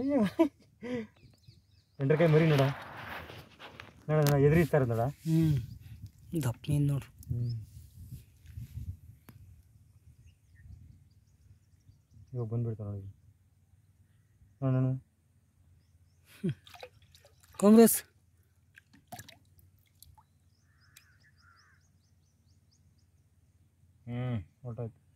ಅಯ್ಯೋ ಎಂಡ್ರಕಾಯಿ ಮರಿ ನೋಡ ನೋಡ ಎದುರು ಇರ್ತಾರೆ ನೋಡ ಹ್ಞೂ ದಪ್ಪ ನೀನು ನೋಡ್ರಿ ಹ್ಞೂ ಇವಾಗ ಬಂದ್ಬಿಡ್ತಾರೆ ನೋಡಿ ನೋಡೋಣ ಕಾಂಗ್ರೆಸ್ ಹ್ಞೂ ಒಟ್ಟಾಯ್ತು